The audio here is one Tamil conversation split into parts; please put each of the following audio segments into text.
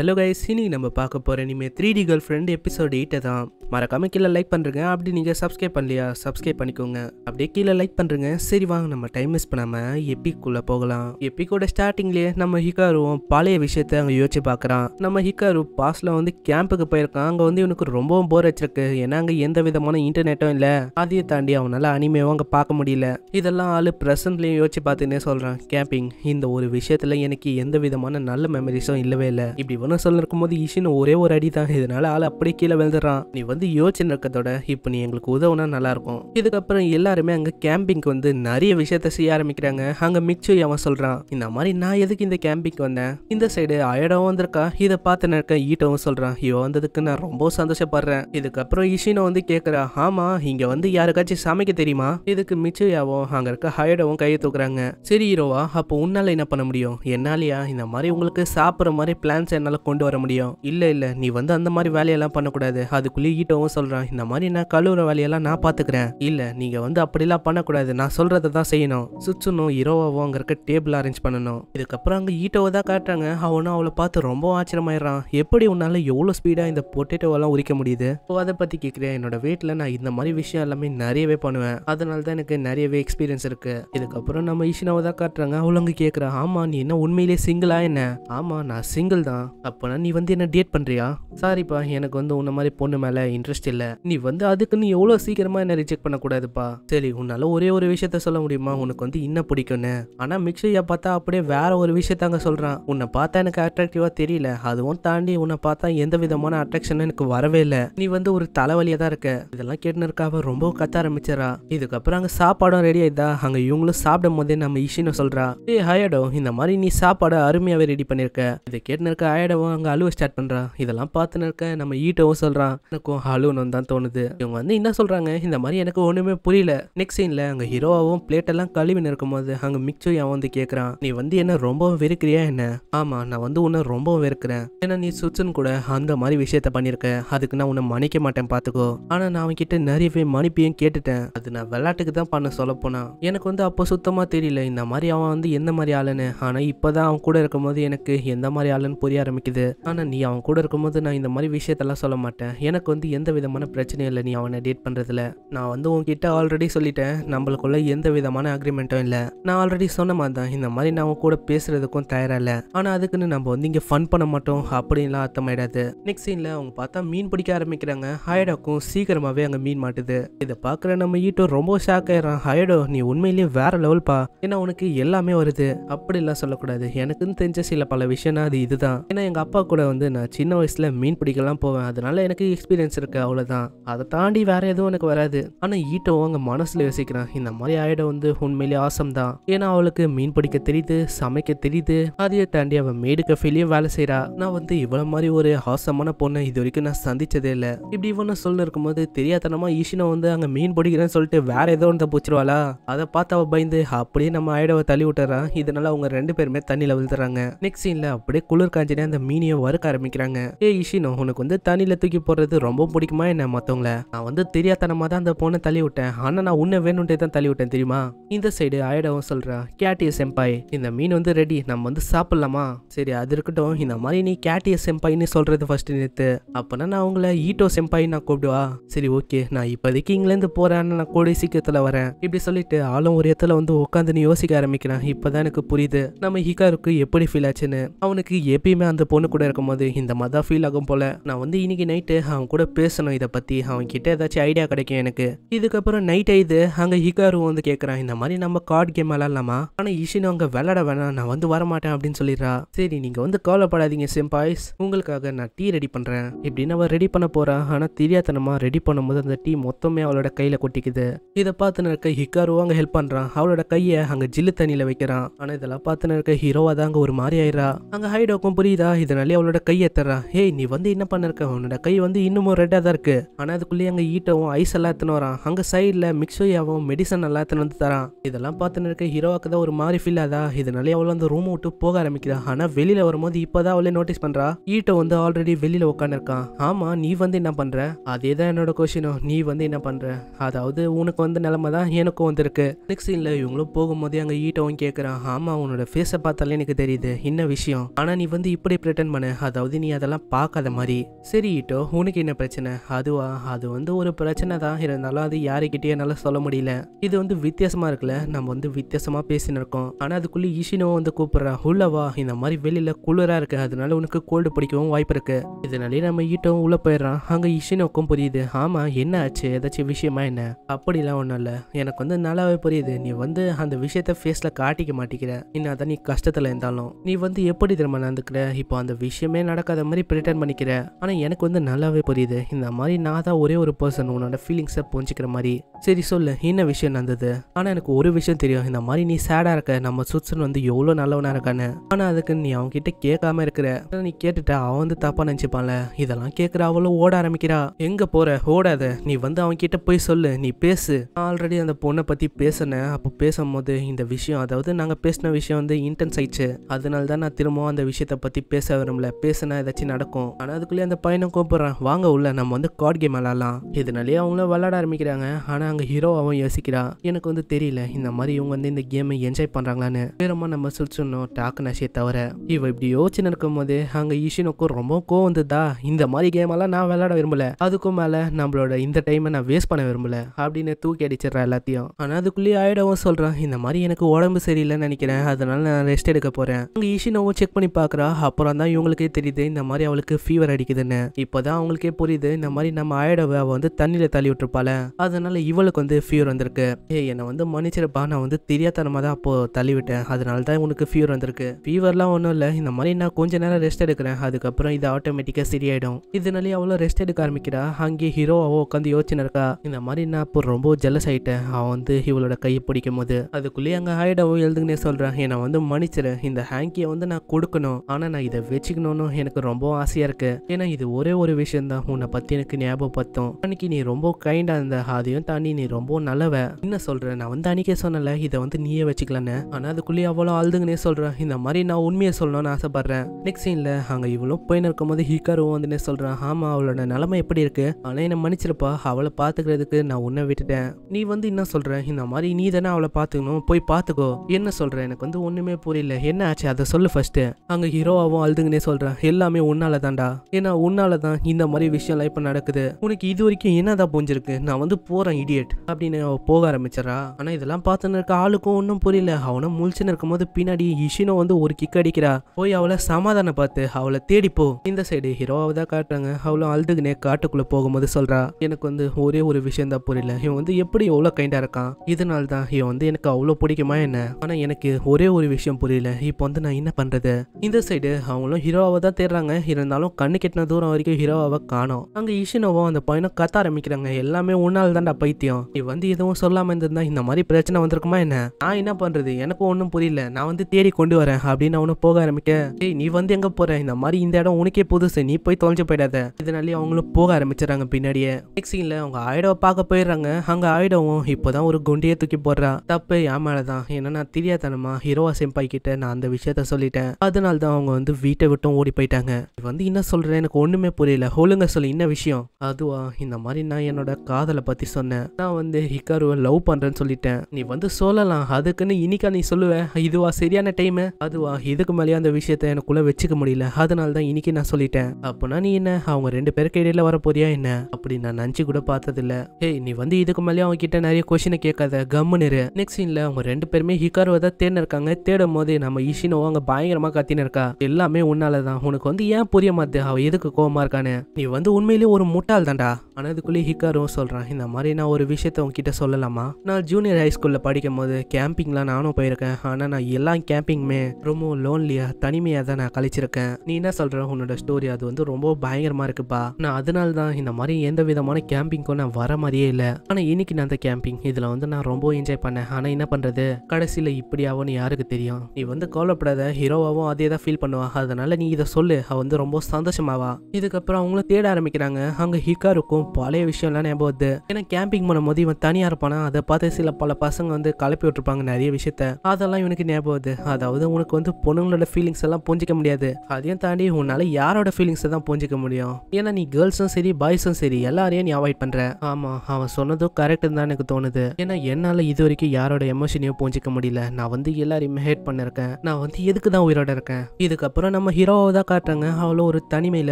ஹலோ கைஸ் இன்னைக்கு நம்ம பார்க்க போகிற இனிமேல் three D girlfriend episode எயிட்டை தான் மறக்காம கீழே லைக் பண்ணுறேங்க அப்படி நீங்கள் சப்ஸ்கிரைப் பண்ணலையா சப்ஸ்கிரைப் பண்ணிக்கோங்க அப்படியே கீழே லைக் பண்ணுறங்க சரி வாங்க நம்ம டைம் மிஸ் பண்ணாமல் எப்பிக்குள்ளே போகலாம் எப்பிக்கோட ஸ்டார்டிங்லேயே நம்ம ஹிகாருவும் பழைய விஷயத்த அங்கே யோசிச்சு பார்க்குறான் நம்ம ஹிகாரு பாஸ்டில் வந்து கேம்புக்கு போயிருக்கான் அங்கே வந்து இவனுக்கு ரொம்பவும் போர் வச்சிருக்கு ஏன்னா அங்கே எந்த விதமான இன்டர்நெட்டும் இல்லை அதையும் தாண்டி அவனால் அனிமேவும் அங்கே பார்க்க முடியல இதெல்லாம் ஆள் ப்ரெசன்ட்லேயும் யோசிச்சு பார்த்துன்னே சொல்கிறான் கேம்பிங் இந்த ஒரு விஷயத்தில் எனக்கு எந்த விதமான நல்ல மெமரிஸும் இல்லவே இல்லை இப்படி அவனசல் இருக்கும்போது ஈஷின் ஒரே ஒரு அடி தான் இதனால ஆள் அப்படி கீழே விழுந்துடுறான் நீ வந்து யோசிச்சு இருக்கதோட இப்போ நீ எங்களுக்கு உதவுனா நல்லா இருக்கும் இதுக்கப்புறம் எல்லாருமே அங்க கேம்பிங்க்கு வந்து நிறைய விஷயத்த செய்ய ஆரம்பிக்கிறாங்க அங்க மிக்சு அவன் சொல்றான் இந்த மாதிரி நான் எதுக்கு இந்த கேம்பிங்க்கு வந்தேன் இந்த சைடு அயடாவும் வந்திருக்கா இதை பார்த்து நினைக்க ஈட்டவும் சொல்றான் இவன் வந்ததுக்கு நான் ரொம்ப சந்தோஷப்படுறேன் இதுக்கப்புறம் இஷினோ வந்து கேக்குறா ஆமா இங்க வந்து யாருக்காச்சும் சமைக்க தெரியுமா இதுக்கு யாவும் அங்க இருக்க ஹயடவும் கையை தூக்குறாங்க சரி ஹீரோவா அப்போ உன்னால என்ன பண்ண முடியும் என்னாலயா இந்த மாதிரி உங்களுக்கு சாப்பிட்ற மாதிரி பிளான்ஸ் என்னால நம்மளால கொண்டு வர முடியும் இல்ல இல்ல நீ வந்து அந்த மாதிரி வேலையெல்லாம் பண்ணக்கூடாது அதுக்குள்ளே ஈட்டோவும் சொல்றான் இந்த மாதிரி நான் கழுவுற வேலையெல்லாம் நான் பாத்துக்கிறேன் இல்ல நீங்க வந்து அப்படிலாம் பண்ணக்கூடாது நான் சொல்கிறத தான் செய்யணும் சுச்சுனும் இரவாவும் அங்க இருக்க டேபிள் அரேஞ்ச் பண்ணணும் இதுக்கப்புறம் அங்க ஈட்டோவை தான் காட்டுறாங்க அவனும் அவளை பார்த்து ரொம்ப ஆச்சரியமாயிடுறான் எப்படி உன்னால எவ்வளோ ஸ்பீடா இந்த பொட்டேட்டோவெல்லாம் உரிக்க முடியுது அதை பத்தி கேட்குறேன் என்னோட வீட்டில் நான் இந்த மாதிரி விஷயம் எல்லாமே நிறையவே பண்ணுவேன் அதனால தான் எனக்கு நிறையவே எக்ஸ்பீரியன்ஸ் இருக்கு இதுக்கப்புறம் நம்ம ஈஷினாவை தான் காட்டுறாங்க அவளங்க கேட்குறா ஆமா நீ என்ன உண்மையிலேயே சிங்கிளா என்ன ஆமா நான் சிங்கிள் தான் அப்போனா நீ வந்து என்ன டேட் பண்ணுறியா சாரிப்பா எனக்கு வந்து உன்ன மாதிரி பொண்ணு மேலே இன்ட்ரெஸ்ட் இல்லை நீ வந்து அதுக்கு நீ எவ்வளோ சீக்கிரமாக என்ன ரிஜெக்ட் பண்ணக்கூடாதுப்பா சரி உன்னால் ஒரே ஒரு விஷயத்த சொல்ல முடியுமா உனக்கு வந்து இன்னும் பிடிக்கும்னு ஆனால் மிக்சையா பார்த்தா அப்படியே வேற ஒரு விஷயத்தாங்க சொல்கிறான் உன்னை பார்த்தா எனக்கு அட்ராக்டிவாக தெரியல அதுவும் தாண்டி உன்னை பார்த்தா எந்த விதமான அட்ராக்ஷனும் எனக்கு வரவே இல்லை நீ வந்து ஒரு தலைவலியாக தான் இருக்க இதெல்லாம் கேட்டுன்னு ரொம்ப கத்த ஆரம்பிச்சிடறா இதுக்கப்புறம் அங்கே சாப்பாடும் ரெடி ஆயிடுதா அங்கே இவங்களும் சாப்பிடும் போதே நம்ம இஷின்னு சொல்கிறா ஏ ஹயடோ இந்த மாதிரி நீ சாப்பாடை அருமையாகவே ரெடி பண்ணியிருக்க இதை கேட்டுன்னு இருக்க டயர்டாகவும் அங்கே அழுவ ஸ்டார்ட் பண்ணுறான் இதெல்லாம் பார்த்துன்னு இருக்க நம்ம ஈட்டவும் சொல்கிறான் எனக்கும் அழுவணும் தான் தோணுது இவங்க வந்து என்ன சொல்கிறாங்க இந்த மாதிரி எனக்கு ஒன்றுமே புரியல நெக்ஸ்ட் சீனில் அங்கே ஹீரோவாகவும் பிளேட்டெல்லாம் கழுவி நிற்கும் போது அங்கே மிக்சோ அவன் வந்து கேட்குறான் நீ வந்து என்ன ரொம்பவும் வெறுக்கிறியா என்ன ஆமாம் நான் வந்து உன்னை ரொம்பவும் வெறுக்கிறேன் ஏன்னா நீ சுச்சன் கூட அந்த மாதிரி விஷயத்த பண்ணியிருக்க அதுக்கு நான் உன்னை மன்னிக்க மாட்டேன் பார்த்துக்கோ ஆனால் நான் அவன்கிட்ட நிறையவே மன்னிப்பையும் கேட்டுட்டேன் அது நான் விளையாட்டுக்கு தான் பண்ண சொல்ல போனான் எனக்கு வந்து அப்போ சுத்தமாக தெரியல இந்த மாதிரி அவன் வந்து எந்த மாதிரி ஆளுன்னு ஆனால் இப்போ தான் அவன் கூட இருக்கும்போது எனக்கு எந்த மாதிரி ஆளுன்னு புரிய ஆரம்பிச்சு ஆரம்பிக்குது ஆனால் நீ அவன் கூட இருக்கும்போது நான் இந்த மாதிரி விஷயத்தெல்லாம் சொல்ல மாட்டேன் எனக்கு வந்து எந்த விதமான பிரச்சனையும் இல்லை நீ அவனை டேட் பண்ணுறதுல நான் வந்து உங்ககிட்ட ஆல்ரெடி சொல்லிட்டேன் நம்மளுக்குள்ள எந்த விதமான அக்ரிமெண்ட்டும் இல்லை நான் ஆல்ரெடி சொன்ன மாதிரி தான் இந்த மாதிரி நான் அவன் கூட பேசுறதுக்கும் தயாராக இல்லை ஆனால் அதுக்குன்னு நம்ம வந்து இங்கே ஃபன் பண்ண மாட்டோம் அப்படின்லாம் அர்த்தமாயிடாது நெக்ஸ்ட் சீனில் அவங்க பார்த்தா மீன் பிடிக்க ஆரம்பிக்கிறாங்க ஹயடாக்கும் சீக்கிரமாகவே அங்கே மீன் மாட்டுது இதை பார்க்குற நம்ம ஈட்டோ ரொம்ப ஷாக் ஆயிடும் ஹயடோ நீ உண்மையிலேயே வேற லெவல்ப்பா ஏன்னா உனக்கு எல்லாமே வருது அப்படிலாம் சொல்லக்கூடாது எனக்குன்னு தெரிஞ்ச சில பல விஷயம்னா அது இதுதான் ஏன்னா எங்கள் அப்பா கூட வந்து நான் சின்ன வயசில் மீன் பிடிக்கலாம் போவேன் அதனால் எனக்கு எக்ஸ்பீரியன்ஸ் இருக்குது அவ்வளோதான் அதை தாண்டி வேறு எதுவும் எனக்கு வராது ஆனால் ஈட்டோ அவங்க மனசில் யோசிக்கிறான் இந்த மாதிரி ஆயிட வந்து உண்மையிலேயே ஆசம் தான் ஏன்னா அவளுக்கு மீன் பிடிக்க தெரியுது சமைக்க தெரியுது அதையே தாண்டி அவள் மேடு கஃபிலையும் வேலை செய்கிறா நான் வந்து இவ்வளோ மாதிரி ஒரு ஆசமான பொண்ணை இது வரைக்கும் நான் சந்திச்சதே இல்லை இப்படி இவன்னு சொல்ல இருக்கும்போது தெரியாதனமாக ஈஷினை வந்து அங்கே மீன் பிடிக்கிறேன்னு சொல்லிட்டு வேற ஏதோ ஒன்று பூச்சிருவாளா அதை பார்த்து அவள் பயந்து அப்படியே நம்ம ஆயிடவை தள்ளி விட்டுறான் இதனால அவங்க ரெண்டு பேருமே தண்ணியில் விழுத்துறாங்க நெக்ஸ்ட் சீனில் அப்படியே குளிர் காஞ்சினே அந்த அங்கே மீனியை வறுக்க ஆரம்பிக்கிறாங்க ஏ இஷினோ உனக்கு வந்து தண்ணியில தூக்கி போடுறது ரொம்ப பிடிக்குமா என்ன மற்றவங்கள நான் வந்து தெரியாதனமா தான் அந்த பொண்ணை தள்ளி விட்டேன் ஆனா நான் உன்னை வேணுன்ட்டே தான் தள்ளி விட்டேன் தெரியுமா இந்த சைடு ஆயிடவும் சொல்றா கேட்டிய செம்பாய் இந்த மீன் வந்து ரெடி நம்ம வந்து சாப்பிட்லாமா சரி அது இருக்கட்டும் இந்த மாதிரி நீ கேட்டிய செம்பாயின்னு சொல்றது ஃபர்ஸ்ட் நேத்து அப்பனா நான் உங்களை ஈட்டோ செம்பாய் நான் கூப்பிடுவா சரி ஓகே நான் இப்போதைக்கு இங்கிலேருந்து போறேன்னு நான் கூட சீக்கிரத்துல வரேன் இப்படி சொல்லிட்டு ஆளும் ஒரு இடத்துல வந்து உட்காந்து நீ யோசிக்க ஆரம்பிக்கிறான் இப்பதான் எனக்கு புரியுது நம்ம ஹிகாருக்கு எப்படி ஃபீல் ஆச்சுன்னு அவனுக்கு எப்பயுமே அந்த பொண்ணு கூட இருக்கும்போது இந்த மாதிரி தான் ஃபீல் ஆகும் போல் நான் வந்து இன்னைக்கு நைட்டு அவன் கூட பேசணும் இதை பற்றி அவன் கிட்டே ஏதாச்சும் ஐடியா கிடைக்கும் எனக்கு இதுக்கப்புறம் நைட் ஆயிது அங்கே ஹிகாரு வந்து கேட்குறான் இந்த மாதிரி நம்ம கார்டு கேம் விளாட்லாமா ஆனால் இஷின் அங்கே விளாட வேணாம் நான் வந்து வரமாட்டேன் அப்படின்னு சொல்லிடுறா சரி நீங்கள் வந்து கவலைப்படாதீங்க சிம்பாய்ஸ் உங்களுக்காக நான் டீ ரெடி பண்ணுறேன் இப்படின்னு அவள் ரெடி பண்ண போகிறா ஆனால் தெரியாதனமாக ரெடி பண்ணும்போது அந்த டீ மொத்தமே அவளோட கையில் கொட்டிக்குது இதை பார்த்துன்னு இருக்க ஹிகாருவும் அங்கே ஹெல்ப் பண்ணுறான் அவளோட கையை அங்கே ஜில்லு தண்ணியில் வைக்கிறான் ஆனால் இதெல்லாம் பார்த்துன்னு இருக்க ஹீரோவா தான் அங்க ஒரு மாதிரி ஆயிரா அங்கே ஹைடோக்கும் புரியுதா இதனாலே அவளோட கையை தர்றான் ஹேய் நீ வந்து என்ன பண்ணிருக்க உன்னோட கை வந்து இன்னமும் ரெட்டாக தான் இருக்குது ஆனால் அதுக்குள்ளேயே அங்கே ஈட்டவும் ஐஸ் எல்லாம் எத்தனை வரான் அங்கே சைடில் மிக்ஸோயாவும் மெடிசன் எல்லாம் எத்தனை வந்து தரான் இதெல்லாம் பார்த்துன்னு இருக்க ஹீரோவுக்கு தான் ஒரு மாதிரி ஃபீல் ஆதா இதனாலே அவளை அந்த ரூமை விட்டு போக ஆரம்பிக்கிறா ஆனால் வெளியில் வரும்போது இப்போ தான் அவளே நோட்டீஸ் பண்ணுறா ஈட்டோ வந்து ஆல்ரெடி வெளியில் உட்காந்துருக்கான் ஆமாம் நீ வந்து என்ன பண்ணுற அதே தான் என்னோட கொஷினும் நீ வந்து என்ன பண்ணுற அதாவது உனக்கு வந்து நிலமை தான் எனக்கும் வந்திருக்கு நெக்ஸ்ட் சீனில் இவங்களும் போகும்போதே அங்கே ஈட்டவும் கேட்குறான் ஆமாம் உன்னோட ஃபேஸை பார்த்தாலே எனக்கு தெரியுது என்ன விஷயம் ஆனால் நீ வந்து இப்படி ரிட்டன் பண்ண அதாவது நீ அதெல்லாம் பார்க்காத மாதிரி சரி ஈட்டோ உனக்கு என்ன பிரச்சனை அதுவா அது வந்து ஒரு பிரச்சனை தான் இருந்தாலும் அது யாருக்கிட்டே என்னால் சொல்ல முடியல இது வந்து வித்தியாசமாக இருக்குல்ல நம்ம வந்து வித்தியாசமாக பேசின்னு இருக்கோம் ஆனால் அதுக்குள்ளே ஈஷினோ வந்து கூப்பிட்றா உள்ளவா இந்த மாதிரி வெளியில் குளிராக இருக்குது அதனால உனக்கு கோல்டு பிடிக்கவும் வாய்ப்பு இருக்கு இதனாலே நம்ம ஈட்டோவும் உள்ளே போயிடுறான் அங்கே இஷினோக்கும் புரியுது ஆமாம் என்ன ஆச்சு ஏதாச்சும் விஷயமா என்ன அப்படிலாம் ஒன்றும் இல்லை எனக்கு வந்து நல்லாவே புரியுது நீ வந்து அந்த விஷயத்தை ஃபேஸில் காட்டிக்க மாட்டேங்கிற என்ன தான் நீ கஷ்டத்தில் இருந்தாலும் நீ வந்து எப்படி திரும்ப நடந்துக்கிற இப்போ அந்த விஷயமே நடக்காத மாதிரி பிரிட்டன் பண்ணிக்கிற ஆனால் எனக்கு வந்து நல்லாவே புரியுது இந்த மாதிரி நான் தான் ஒரே ஒரு பர்சன் உன்னோட ஃபீலிங்ஸை புரிஞ்சிக்கிற மாதிரி சரி சொல்லு என்ன விஷயம் நடந்தது ஆனால் எனக்கு ஒரு விஷயம் தெரியும் இந்த மாதிரி நீ சேடாக இருக்க நம்ம சுட்சன் வந்து எவ்வளோ நல்லவனாக இருக்கானு ஆனால் அதுக்கு நீ கிட்டே கேட்காம இருக்கிற நீ கேட்டுட்டா அவன் வந்து தப்பாக நினச்சிப்பான்ல இதெல்லாம் கேட்குற அவளும் ஓட ஆரம்பிக்கிறா எங்கே போகிற ஓடாத நீ வந்து கிட்டே போய் சொல்லு நீ பேசு நான் ஆல்ரெடி அந்த பொண்ணை பற்றி பேசினேன் அப்போ பேசும்போது இந்த விஷயம் அதாவது நாங்கள் பேசின விஷயம் வந்து இன்டென்ஸ் ஆயிடுச்சு அதனால தான் நான் திரும்பவும் அந்த விஷயத்தை பற்றி பேச பேச விரும்பல பேசினா ஏதாச்சும் நடக்கும் ஆனால் அதுக்குள்ளே அந்த பையனை கூப்பிட்றான் வாங்க உள்ள நம்ம வந்து கார்டு கேம் விளாடலாம் இதனாலேயே அவங்கள விளாட ஆரம்பிக்கிறாங்க ஆனால் அங்கே ஹீரோ அவன் யோசிக்கிறான் எனக்கு வந்து தெரியல இந்த மாதிரி இவங்க வந்து இந்த கேமை என்ஜாய் பண்ணுறாங்களான்னு வேறமாக நம்ம சுட்சுன்னோம் டாக்கு நஷே தவிர இவ இப்படி நடக்கும் போது அங்கே ஈஷினுக்கும் ரொம்ப கோவம் வந்ததா இந்த மாதிரி கேம் எல்லாம் நான் விளாட விரும்பல அதுக்கும் மேலே நம்மளோட இந்த டைமை நான் வேஸ்ட் பண்ண விரும்பல அப்படின்னு தூக்கி அடிச்சிடறேன் எல்லாத்தையும் ஆனால் அதுக்குள்ளேயே ஆயிடவும் சொல்கிறான் இந்த மாதிரி எனக்கு உடம்பு சரியில்லைன்னு நினைக்கிறேன் அதனால நான் ரெஸ்ட் எடுக்க போகிறேன் அங்க ஈஷினோவும் செக் பண்ணி பார்க்குறா அப்புறம் அப்புறம் தான் இவங்களுக்கே தெரியுது இந்த மாதிரி அவளுக்கு ஃபீவர் அடிக்குதுன்னு இப்போதான் அவங்களுக்கே புரியுது இந்த மாதிரி நம்ம ஆயிடவை அவள் வந்து தண்ணியில் தள்ளி விட்டுருப்பாள் அதனால இவளுக்கு வந்து ஃபீவர் வந்திருக்கு ஏ என்னை வந்து மன்னிச்சிருப்பா நான் வந்து தெரியாதனமாக தான் அப்போ தள்ளிவிட்டேன் அதனால தான் உனக்கு ஃபீவர் வந்திருக்கு ஃபீவர்லாம் ஒன்றும் இல்லை இந்த மாதிரி நான் கொஞ்ச நேரம் ரெஸ்ட் எடுக்கிறேன் அதுக்கப்புறம் இது ஆட்டோமேட்டிக்காக சரியாயிடும் இதனாலே அவ்வளோ ரெஸ்ட் எடுக்க ஆரம்பிக்கிறா அங்கே ஹீரோ உட்காந்து யோசனை இருக்கா இந்த மாதிரி நான் இப்போ ரொம்ப ஜெலஸ் ஆகிட்டேன் அவன் வந்து இவளோட கையை பிடிக்கும் போது அதுக்குள்ளேயே அங்கே ஆயிடவோ எழுதுங்கன்னே சொல்கிறேன் என்னை வந்து மன்னிச்சிரு இந்த ஹேங்கியை வந்து நான் கொடுக்கணும் ஆனால் நான் இதை இதை வச்சுக்கணும்னு எனக்கு ரொம்ப ஆசையாக இருக்கு ஏன்னா இது ஒரே ஒரு விஷயம் தான் உன்னை பற்றி எனக்கு ஞாபகப்படுத்தும் அன்னைக்கு நீ ரொம்ப கைண்டா இருந்த அதையும் தாண்டி நீ ரொம்ப நல்லவ என்ன சொல்ற நான் வந்து அன்னைக்கே சொன்னல இதை வந்து நீயே வச்சுக்கலான்னு ஆனால் அதுக்குள்ளேயே அவ்வளோ ஆழுதுங்கன்னே சொல்கிறேன் இந்த மாதிரி நான் உண்மையை சொல்லணும்னு ஆசைப்படுறேன் நெக்ஸ்ட் சீனில் அங்கே இவ்வளோ போயின்னு போது ஹீக்காரும் வந்துன்னே சொல்கிறான் ஆமாம் அவளோட நிலமை எப்படி இருக்கு ஆனால் என்னை மன்னிச்சிருப்பா அவளை பாத்துக்கிறதுக்கு நான் உன்னை விட்டுட்டேன் நீ வந்து என்ன சொல்கிற இந்த மாதிரி நீ தானே அவளை பார்த்துக்கணும் போய் பார்த்துக்கோ என்ன சொல்கிற எனக்கு வந்து ஒன்றுமே புரியல என்ன ஆச்சு அதை சொல்லு ஃபஸ்ட்டு அங்கே ஹீரோவாவும் வாழ்ந்துங்கன்னே சொல்றேன் எல்லாமே உன்னால தான்டா ஏன்னா உன்னால தான் இந்த மாதிரி விஷயம்லாம் இப்போ நடக்குது உனக்கு இது வரைக்கும் என்னதான் புரிஞ்சிருக்கு நான் வந்து போகிறேன் இடியட் அப்படின்னு அவள் போக ஆரம்பிச்சிடறா ஆனா இதெல்லாம் பார்த்துன்னு இருக்க ஆளுக்கும் ஒன்றும் புரியல அவனும் முழிச்சுன்னு இருக்கும்போது பின்னாடி இஷினோ வந்து ஒரு கிக் அடிக்கிறா போய் அவளை சமாதானம் பார்த்து அவளை தேடிப்போ இந்த சைடு ஹீரோவை தான் காட்டுறாங்க அவளும் அழுதுகுனே காட்டுக்குள்ளே போகும்போது சொல்கிறா எனக்கு வந்து ஒரே ஒரு விஷயம் தான் புரியல இவன் வந்து எப்படி எவ்வளோ கைண்டாக இருக்கான் இதனால தான் இவன் வந்து எனக்கு அவ்வளோ பிடிக்குமா என்ன ஆனால் எனக்கு ஒரே ஒரு விஷயம் புரியல இப்போ வந்து நான் என்ன பண்ணுறது இந்த சைடு அவங்களும் ஹீரோவை தான் தேடுறாங்க இருந்தாலும் கண்ணு கெட்டின தூரம் வரைக்கும் ஹீரோவை காணும் அங்கே இஷினோவும் அந்த பையனும் கத்த ஆரம்பிக்கிறாங்க எல்லாமே உன்னால் தான்டா பைத்தியம் நீ வந்து எதுவும் சொல்லாமல் இருந்திருந்தா இந்த மாதிரி பிரச்சனை வந்திருக்குமா என்ன நான் என்ன பண்றது எனக்கும் ஒன்றும் புரியல நான் வந்து தேடி கொண்டு வரேன் அப்படின்னு அவனும் போக ஆரம்பிக்க ஏய் நீ வந்து எங்க போற இந்த மாதிரி இந்த இடம் உனக்கே புதுசு நீ போய் தொலைஞ்சு போயிடாத இதனாலே அவங்களும் போக ஆரம்பிச்சிடறாங்க பின்னாடியே நெக்ஸ்ட் அவங்க ஆயிடவை பார்க்க போயிடுறாங்க அங்க ஆயிடவும் இப்போதான் ஒரு குண்டியை தூக்கி போடுறா தப்பு என் மேலதான் ஏன்னா நான் தெரியாதனமா ஹீரோவா செம்பாய் கிட்ட நான் அந்த விஷயத்த சொல்லிட்டேன் அதனால தான் அவங்க வந்து வீட்டை விட்டும் ஓடி போயிட்டாங்க வந்து என்ன சொல்கிறேன் எனக்கு ஒன்றுமே புரியல ஹோலுங்க சொல்லு என்ன விஷயம் அதுவா இந்த மாதிரி நான் என்னோட காதலை பற்றி சொன்னேன் நான் வந்து ஹிக்காருவை லவ் பண்ணுறேன்னு சொல்லிட்டேன் நீ வந்து சொல்லலாம் அதுக்குன்னு இன்னைக்கா நீ சொல்லுவேன் இதுவா சரியான டைம் அதுவா இதுக்கு மேலேயே அந்த விஷயத்த எனக்குள்ளே வச்சுக்க முடியல அதனால தான் இன்னைக்கு நான் சொல்லிட்டேன் அப்போனா நீ என்ன அவங்க ரெண்டு பேருக்கு இடையில வர போறியா என்ன அப்படி நான் நினைச்சு கூட பார்த்ததில்ல ஏய் நீ வந்து இதுக்கு மேலேயே அவங்க கிட்ட நிறைய கொஷினை கேட்காத கம்முனிரு நெக்ஸ்ட் சீனில் அவங்க ரெண்டு பேருமே ஹிக்காருவை தான் தேடின இருக்காங்க தேடும் போது நம்ம இஷினோ அங்கே பயங்கரமாக கத்தினு இருக்கா எல்லாமே எல்லாமே உன்னால தான் உனக்கு வந்து ஏன் புரிய மாட்டே அவ எதுக்கு கோவமா இருக்கானு நீ வந்து உண்மையிலேயே ஒரு முட்டாள் தான்டா ஆனால் அதுக்குள்ளேயே ஹிக்காரும் சொல்கிறான் இந்த மாதிரி நான் ஒரு விஷயத்த உங்ககிட்ட சொல்லலாமா நான் ஜூனியர் ஹைஸ்கூலில் படிக்கும் போது கேம்பிங்லாம் நானும் போயிருக்கேன் ஆனால் நான் எல்லா கேம்பிங்குமே ரொம்ப லோன்லியாக தனிமையாக தான் நான் கழிச்சிருக்கேன் நீ என்ன சொல்கிற உன்னோட ஸ்டோரி அது வந்து ரொம்ப பயங்கரமாக இருக்குப்பா நான் அதனால தான் இந்த மாதிரி எந்த விதமான கேம்பிங்க்கும் நான் வர மாதிரியே இல்லை ஆனால் இன்னைக்கு நான் அந்த கேம்பிங் இதில் வந்து நான் ரொம்ப என்ஜாய் பண்ணேன் ஆனால் என்ன பண்ணுறது கடைசியில் இப்படியாவோன்னு யாருக்கு தெரியும் நீ வந்து கவலைப்படாத ஹீரோவாகவும் அதே தான் ஃபீல் பண்ணுவாங்க அதனால நீ இதை சொல்லு அவள் வந்து ரொம்ப சந்தோஷமாவா இதுக்கப்புறம் அவங்கள தேட ஆரம்பிக்கிறாங்க அங்கே ஹிக்காருக்கும் பழைய விஷயம்லாம் ஞாபகம் வருது ஏன்னா கேம்பிங் போது இவன் தனியாக இருப்பானா அதை பார்த்து சில பல பசங்க வந்து கலப்பி விட்டுருப்பாங்க நிறைய விஷயத்த அதெல்லாம் இவனுக்கு ஞாபகம் வருது அதாவது உனக்கு வந்து பொண்ணுங்களோட ஃபீலிங்ஸ் எல்லாம் புரிஞ்சிக்க முடியாது அதையும் தாண்டி உன்னால யாரோட ஃபீலிங்ஸை தான் புரிஞ்சிக்க முடியும் ஏன்னா நீ கேர்ள்ஸும் சரி பாய்ஸும் சரி எல்லாரையும் நீ அவாய்ட் பண்ற ஆமா அவன் சொன்னதும் கரெக்ட் தான் எனக்கு தோணுது ஏன்னா என்னால இது வரைக்கும் யாரோட எமோஷனையும் புரிஞ்சிக்க முடியல நான் வந்து எல்லாரையுமே ஹேட் பண்ணிருக்கேன் நான் வந்து எதுக்கு தான் உயிரோட இருக்கேன் இதுக்கப்புறம் அப்புறம் நம்ம ஹீரோவை தான் காட்டுறாங்க அவ்வளோ ஒரு தனிமையில்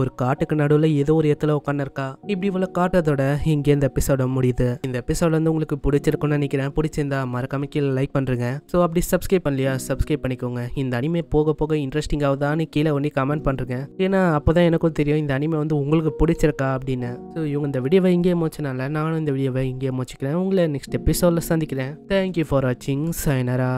ஒரு காட்டுக்கு நடுவில் ஏதோ ஒரு இடத்துல உட்காந்துருக்கா இப்படி இவ்வளோ காட்டுறதோட இங்கே இந்த எபிசோட முடியுது இந்த எபிசோட வந்து உங்களுக்கு பிடிச்சிருக்குன்னு நினைக்கிறேன் பிடிச்சிருந்தா மறக்காம கீழே லைக் பண்ணுறேங்க ஸோ அப்படி சப்ஸ்கிரைப் பண்ணலையா சப்ஸ்கிரைப் பண்ணிக்கோங்க இந்த அனிமே போக போக இன்ட்ரெஸ்டிங் ஆகுதான்னு கீழே ஒண்ணி கமெண்ட் பண்ணுறேங்க ஏன்னா அப்போ தான் எனக்கும் தெரியும் இந்த அனிமே வந்து உங்களுக்கு பிடிச்சிருக்கா அப்படின்னு ஸோ இவங்க இந்த வீடியோவை இங்கே மோச்சனால நானும் இந்த வீடியோவை இங்கே மோச்சிக்கிறேன் உங்களை நெக்ஸ்ட் எபிசோடில் சந்திக்கிறேன் தேங்க்யூ ஃபார் வாட்சிங் சைனரா